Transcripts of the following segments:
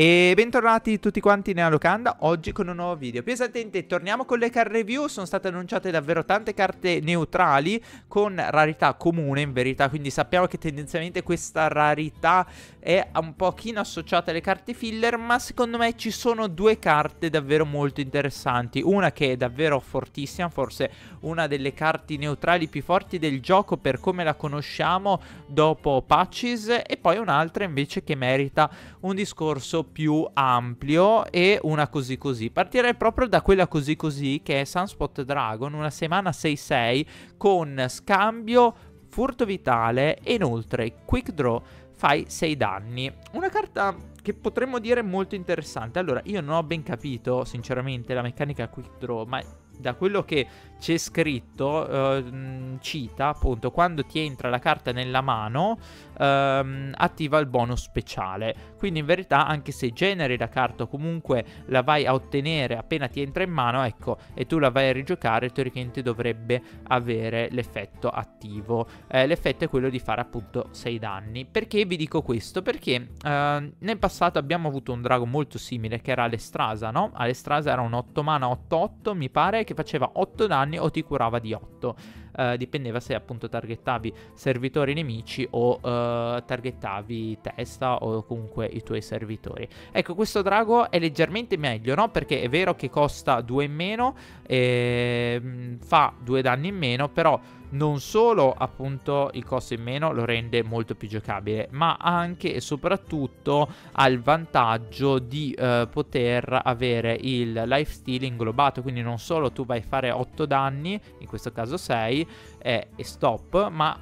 E bentornati tutti quanti nella locanda oggi con un nuovo video Più esattamente torniamo con le card review Sono state annunciate davvero tante carte neutrali Con rarità comune in verità Quindi sappiamo che tendenzialmente questa rarità è un pochino associata alle carte filler Ma secondo me ci sono due carte davvero molto interessanti Una che è davvero fortissima Forse una delle carte neutrali più forti del gioco Per come la conosciamo dopo patches E poi un'altra invece che merita un discorso più ampio e una così così. Partirei proprio da quella così così che è Sunspot Dragon, una semana 6-6 con scambio, furto vitale e inoltre quick draw fai 6 danni. Una carta che potremmo dire molto interessante. Allora, io non ho ben capito sinceramente la meccanica quick draw, ma da quello che c'è scritto, ehm, cita appunto, quando ti entra la carta nella mano, ehm, attiva il bonus speciale. Quindi in verità anche se generi la carta o comunque la vai a ottenere appena ti entra in mano, ecco, e tu la vai a rigiocare, teoricamente dovrebbe avere l'effetto attivo. Eh, l'effetto è quello di fare appunto 6 danni. Perché vi dico questo? Perché ehm, nel passato abbiamo avuto un drago molto simile che era Alestrasa, no? Alestrasa era un 8 mana 8-8, mi pare, che faceva 8 danni danni o ti curava di 8. Uh, eh, dipendeva se appunto targettavi servitori nemici o uh, targettavi testa o comunque i tuoi servitori. Ecco, questo drago è leggermente meglio, no? Perché è vero che costa 2 in meno, e, ehm, fa 2 danni in meno, però non solo appunto il costo in meno lo rende molto più giocabile, ma anche e soprattutto ha il vantaggio di eh, poter avere il lifesteal inglobato, quindi non solo tu vai a fare 8 danni, in questo caso 6, eh, e stop, ma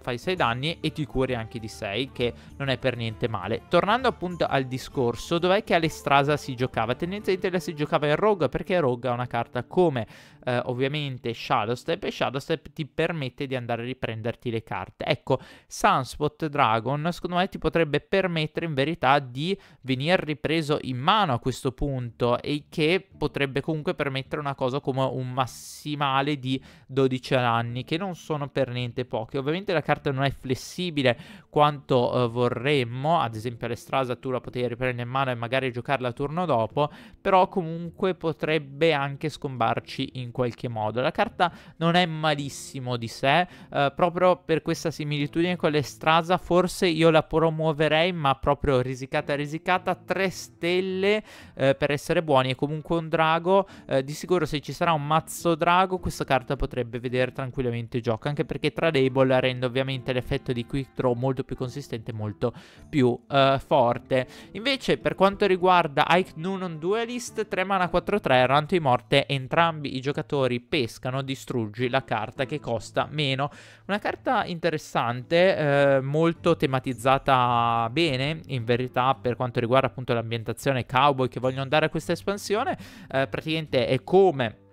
fai 6 danni e ti curi anche di 6, che non è per niente male. Tornando appunto al discorso, dov'è che Alestrasa si giocava? Tendenzialmente la si giocava in Rogue, perché Rogue è una carta come eh, ovviamente Shadowstep e Shadowstep ti permette di andare a riprenderti le carte. Ecco, Sunspot Dragon secondo me ti potrebbe permettere in verità di venire ripreso in mano a questo punto e che potrebbe comunque permettere una cosa come un massimale di 12 anni che non sono per niente pochi. Ovviamente la carta non è flessibile quanto eh, vorremmo, ad esempio l'Estrasa tu la potevi riprendere in mano e magari giocarla turno dopo, però comunque potrebbe anche scombarci in qualche modo. La carta non è malissimo di sé, eh, proprio per questa similitudine con l'estrasa forse io la promuoverei, ma proprio risicata risicata, 3 stelle eh, per essere buoni e comunque un drago, eh, di sicuro se ci sarà un mazzo drago questa carta potrebbe vedere tranquillamente gioco, anche perché tra label rende ovviamente l'effetto di quick draw molto più consistente, molto più eh, forte. Invece per quanto riguarda Ike Nunon Duelist, 3 mana 4-3, ranto di morte, entrambi i giocatori giocatori pescano, distruggi la carta che costa meno. Una carta interessante, eh, molto tematizzata bene, in verità per quanto riguarda appunto l'ambientazione cowboy che vogliono dare a questa espansione, eh, praticamente è come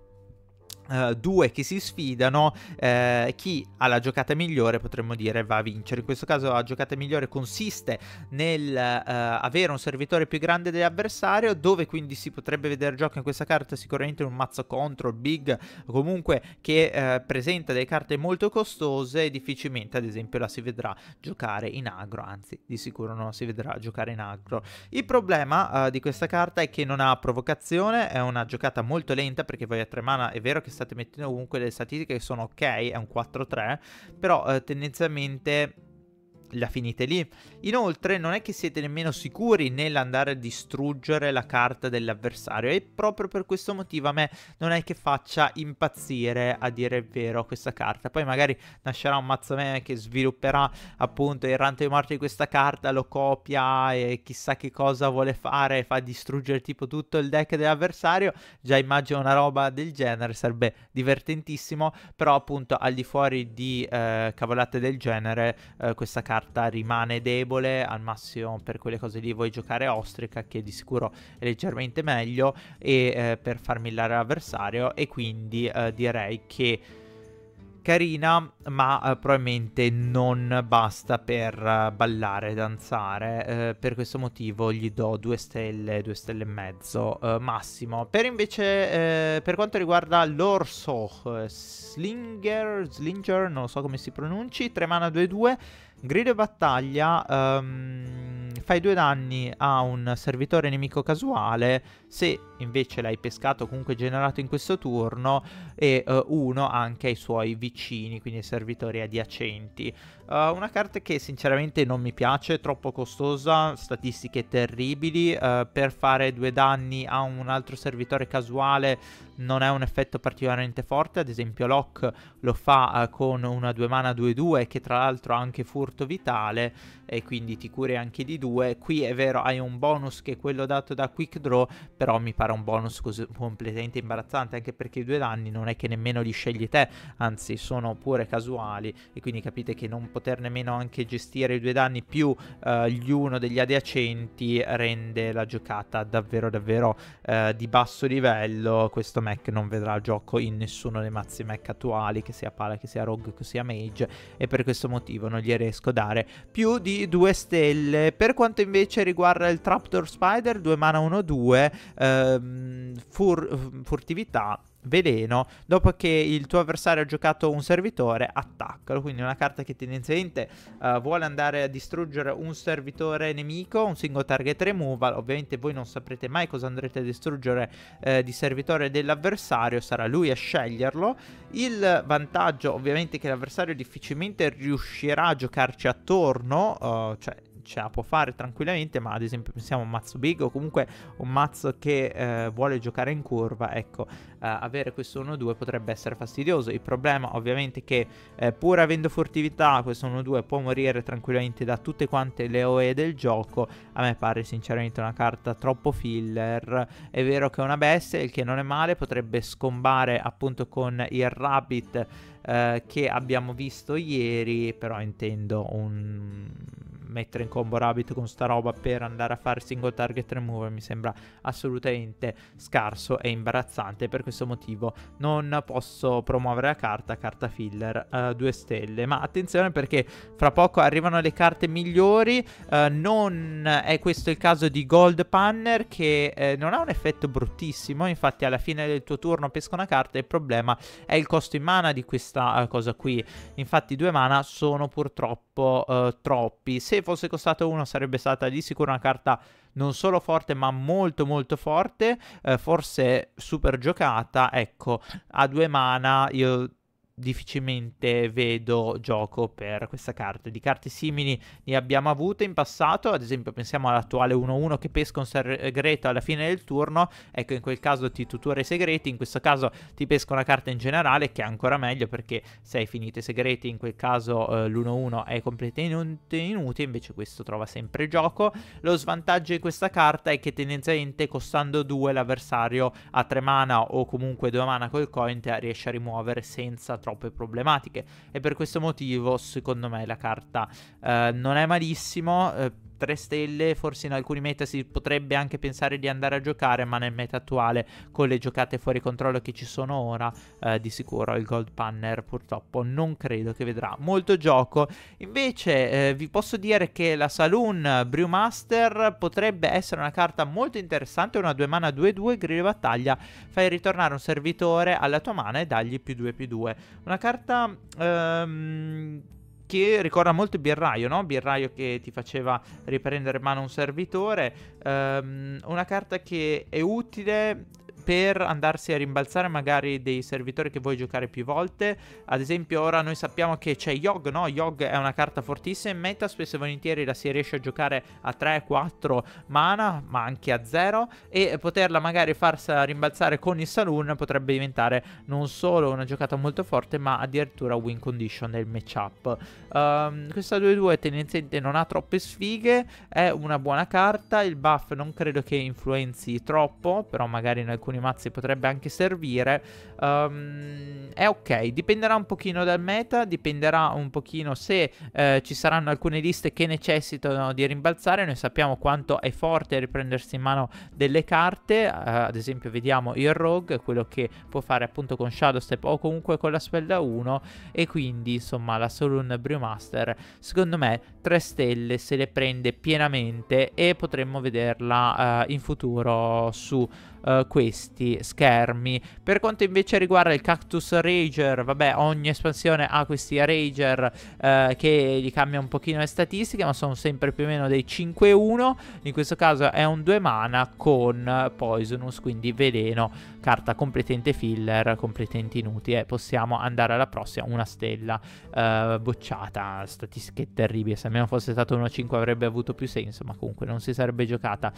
eh, due che si sfidano, uh, chi ha la giocata migliore potremmo dire va a vincere. In questo caso la giocata migliore consiste nel uh, avere un servitore più grande dell'avversario, dove quindi si potrebbe vedere gioco in questa carta sicuramente un mazzo contro, big, comunque che presenta delle carte molto costose e difficilmente ad esempio la si vedrà giocare in agro, anzi di sicuro non si vedrà giocare in agro. Il problema di questa carta è che non ha provocazione, è una giocata molto lenta perché voi a tre mana è vero che state mettendo comunque delle statistiche che sono ok, è un 4-3, però eh, tendenzialmente la finite lì. Inoltre non è che siete nemmeno sicuri nell'andare a distruggere la carta dell'avversario e proprio per questo motivo a me non è che faccia impazzire a dire il vero questa carta. Poi magari nascerà un mazzo meme che svilupperà appunto il ranto di morte di questa carta, lo copia e chissà che cosa vuole fare, fa distruggere tipo tutto il deck dell'avversario. Già immagino una roba del genere, sarebbe divertentissimo, però appunto al di fuori di eh, cavolate del genere eh, questa carta carta rimane debole, al massimo per quelle cose lì vuoi giocare Ostrica che di sicuro è leggermente meglio e eh, per far millare l'avversario e quindi eh, direi che carina, ma eh, probabilmente non basta per eh, ballare danzare. Eh, per questo motivo gli do due stelle, due stelle e mezzo eh, massimo. Per invece, eh, per quanto riguarda l'orso eh, Slinger, Slinger, non so come si pronunci, 3 mana 2-2. Grido e battaglia um, fai due danni a un servitore nemico casuale se invece l'hai pescato comunque generato in questo turno e uh, uno anche ai suoi vicini, quindi ai servitori adiacenti. Uh, una carta che sinceramente non mi piace, troppo costosa, statistiche terribili, uh, per fare due danni a un altro servitore casuale non è un effetto particolarmente forte, ad esempio Lock lo fa eh, con una 2 mana 2-2 che tra l'altro ha anche furto vitale e quindi ti curi anche di 2, qui è vero hai un bonus che è quello dato da Quick Draw, però mi pare un bonus così completamente imbarazzante anche perché i due danni non è che nemmeno li scegli te, anzi sono pure casuali e quindi capite che non poter nemmeno anche gestire i due danni più eh, gli uno degli adiacenti rende la giocata davvero davvero eh, di basso livello, questo Mac non vedrà gioco in nessuno dei mazzi Mac attuali, che sia Pala, che sia Rogue, che sia Mage, e per questo motivo non gli riesco a dare più di due stelle. Per quanto invece riguarda il Trapdoor Spider, 2 mana 1-2, ehm, fur- furtività veleno, dopo che il tuo avversario ha giocato un servitore, attaccalo. Quindi una carta che tendenzialmente uh, vuole andare a distruggere un servitore nemico, un single target removal. Ovviamente voi non saprete mai cosa andrete a distruggere eh, di servitore dell'avversario, sarà lui a sceglierlo. Il vantaggio ovviamente è che l'avversario difficilmente riuscirà a giocarci attorno, uh, cioè ce la può fare tranquillamente, ma ad esempio pensiamo a un mazzo big o comunque un mazzo che eh, vuole giocare in curva, ecco, eh, avere questo 1-2 potrebbe essere fastidioso. Il problema ovviamente è che eh, pur avendo furtività questo 1-2 può morire tranquillamente da tutte quante le OE del gioco, a me pare sinceramente una carta troppo filler. È vero che è una bestia, il che non è male, potrebbe scombare appunto con il rabbit eh, che abbiamo visto ieri, però intendo un mettere in combo Rabbit con sta roba per andare a fare single target remover mi sembra assolutamente scarso e imbarazzante. Per questo motivo non posso promuovere la carta, carta filler, uh, eh, 2 stelle. Ma attenzione perché fra poco arrivano le carte migliori. Uh, non è questo il caso di Gold Panner che eh, non ha un effetto bruttissimo. Infatti alla fine del tuo turno pesca una carta. Il problema è il costo in mana di questa eh, cosa qui. Infatti due mana sono purtroppo uh, troppi. Se fosse costato 1 sarebbe stata di sicuro una carta non solo forte ma molto molto forte, eh, forse super giocata, ecco, a due mana io difficilmente vedo gioco per questa carta. Di carte simili ne abbiamo avute in passato, ad esempio pensiamo all'attuale 1-1 che pesca un segreto alla fine del turno, ecco in quel caso ti tutora i segreti, in questo caso ti pesca una carta in generale che è ancora meglio perché se hai finito i segreti in quel caso eh, l'1-1 è completamente inutile, invece questo trova sempre gioco. Lo svantaggio di questa carta è che tendenzialmente costando 2 l'avversario a 3 mana o comunque 2 mana col coin riesce a rimuovere senza troppe problematiche e per questo motivo secondo me la carta eh, non è malissimo. Eh, 3 stelle, forse in alcuni meta si potrebbe anche pensare di andare a giocare, ma nel meta attuale con le giocate fuori controllo che ci sono ora, eh, di sicuro il Gold Panner purtroppo non credo che vedrà molto gioco. Invece eh, vi posso dire che la Saloon Brewmaster potrebbe essere una carta molto interessante, una 2 mana 2-2, grillo battaglia, fai ritornare un servitore alla tua mana e dagli più 2 più 2. Una carta ehm, che ricorda molto il birraio, no? Birraio che ti faceva riprendere in mano un servitore. Ehm, una carta che è utile per andarsi a rimbalzare magari dei servitori che vuoi giocare più volte. Ad esempio, ora noi sappiamo che c'è Yogg, no? Yogg è una carta fortissima in meta, spesso e volentieri la si riesce a giocare a 3, 4 mana, ma anche a 0 e poterla magari farsa rimbalzare con il saloon potrebbe diventare non solo una giocata molto forte, ma addirittura win condition nel matchup. Um, questa 2-2 tendenzialmente non ha troppe sfighe, è una buona carta, il buff non credo che influenzi troppo, però magari in alcuni alcuni mazzi potrebbe anche servire. Um, è ok, dipenderà un pochino dal meta, dipenderà un pochino se eh, ci saranno alcune liste che necessitano di rimbalzare. Noi sappiamo quanto è forte riprendersi in mano delle carte, eh, ad esempio vediamo il Rogue, quello che può fare appunto con Shadow Step o comunque con la Spella 1 e quindi insomma la Solun Brewmaster secondo me 3 stelle se le prende pienamente e potremmo vederla eh, in futuro su eh, questi questi schermi. Per quanto invece riguarda il Cactus Rager, vabbè, ogni espansione ha questi Rager eh, che gli cambia un pochino le statistiche, ma sono sempre più o meno dei 5-1. In questo caso è un 2 mana con Poisonous, quindi veleno, carta completamente filler, completamente inutile. Possiamo andare alla prossima, una stella eh, bocciata, statistiche terribili. Se almeno fosse stato 1-5 avrebbe avuto più senso, ma comunque non si sarebbe giocata.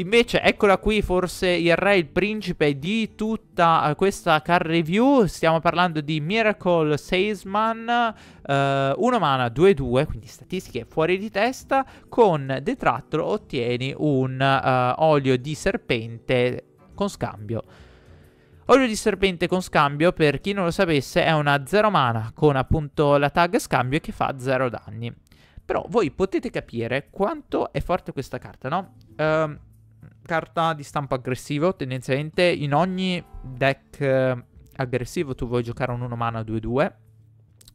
Invece, eccola qui, forse il re, il principe di tutta eh, questa car review. Stiamo parlando di Miracle Salesman, eh, 1 mana 2-2, quindi statistiche fuori di testa. Con Detrattolo ottieni un eh, olio di serpente con scambio. Olio di serpente con scambio, per chi non lo sapesse, è una 0 mana con appunto la tag scambio che fa 0 danni. Però voi potete capire quanto è forte questa carta, no? Ehm carta di stampo aggressivo, tendenzialmente in ogni deck eh, aggressivo tu vuoi giocare un 1 mana 2-2,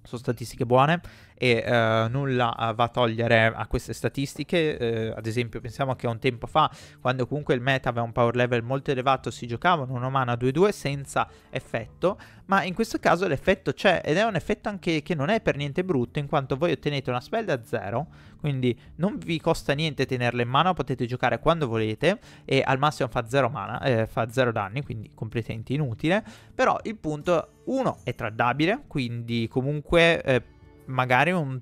sono statistiche buone, e eh, nulla eh, va a togliere a queste statistiche. Eh, ad esempio, pensiamo che un tempo fa, quando comunque il meta aveva un power level molto elevato, si giocavano una mana 2-2 senza effetto, ma in questo caso l'effetto c'è ed è un effetto anche che non è per niente brutto, in quanto voi ottenete una spell da 0, quindi non vi costa niente tenerla in mano, potete giocare quando volete e al massimo fa 0 mana, eh, fa 0 danni, quindi completamente inutile, però il punto 1 è traddabile, quindi comunque eh, magari un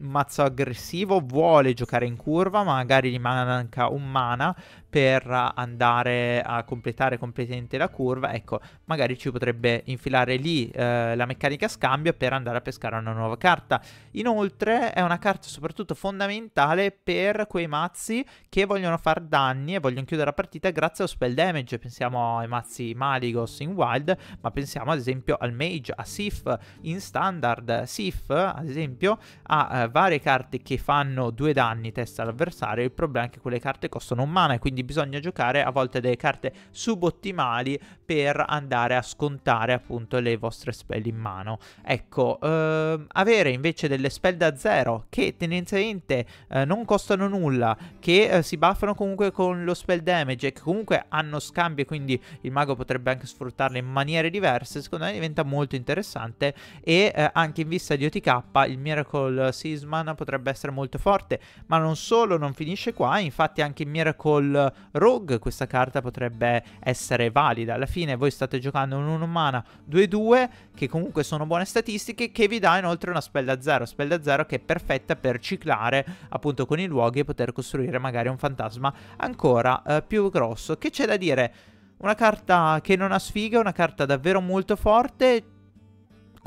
mazzo aggressivo vuole giocare in curva, magari gli manca un mana, per andare a completare completamente la curva, ecco, magari ci potrebbe infilare lì eh, la meccanica scambio per andare a pescare una nuova carta. Inoltre è una carta soprattutto fondamentale per quei mazzi che vogliono far danni e vogliono chiudere la partita grazie allo spell damage, pensiamo ai mazzi Maligos in Wild, ma pensiamo ad esempio al Mage, a Sif in Standard, Sif ad esempio ha eh, varie carte che fanno due danni testa all'avversario, il problema è che quelle carte costano un mana e quindi quindi bisogna giocare a volte delle carte subottimali per andare a scontare appunto le vostre spell in mano. Ecco, ehm, avere invece delle spell da zero che tendenzialmente eh, non costano nulla, che eh, si buffano comunque con lo spell damage e che comunque hanno scambio, quindi il mago potrebbe anche sfruttarle in maniere diverse, secondo me diventa molto interessante e eh, anche in vista di OTK il Miracle Seasman potrebbe essere molto forte, ma non solo, non finisce qua, infatti anche il Miracle Rogue questa carta potrebbe essere valida. Alla fine voi state giocando un 1 mana 2-2 che comunque sono buone statistiche che vi dà inoltre una spell da 0, spell da 0 che è perfetta per ciclare appunto con i luoghi e poter costruire magari un fantasma ancora uh, più grosso. Che c'è da dire? Una carta che non ha sfiga, una carta davvero molto forte,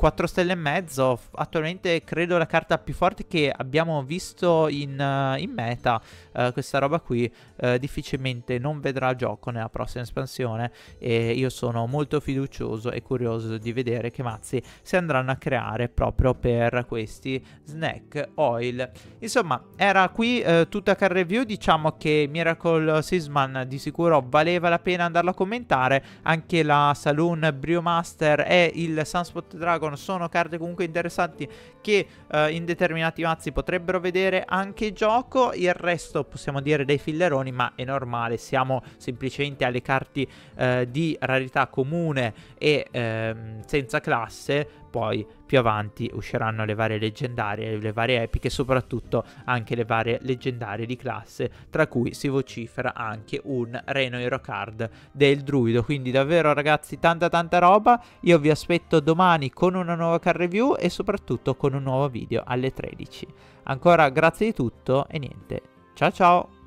4 stelle e mezzo, attualmente credo la carta più forte che abbiamo visto in, uh, in meta, uh, questa roba qui uh, difficilmente non vedrà gioco nella prossima espansione e io sono molto fiducioso e curioso di vedere che mazzi si andranno a creare proprio per questi snack oil. Insomma, era qui tutta car review, diciamo che Miracle Sisman di sicuro valeva la pena andarlo a commentare, anche la Saloon Brewmaster e il Sunspot Dragon Dragon sono carte comunque interessanti che eh, in determinati mazzi potrebbero vedere anche gioco, il resto possiamo dire dei filleroni, ma è normale, siamo semplicemente alle carte eh, di rarità comune e ehm, senza classe poi più avanti usciranno le varie leggendarie, le varie epiche, soprattutto anche le varie leggendarie di classe, tra cui si vocifera anche un Reno Hero Card del druido. Quindi davvero ragazzi tanta tanta roba, io vi aspetto domani con una nuova car review e soprattutto con un nuovo video alle 13. Ancora grazie di tutto e niente, ciao ciao!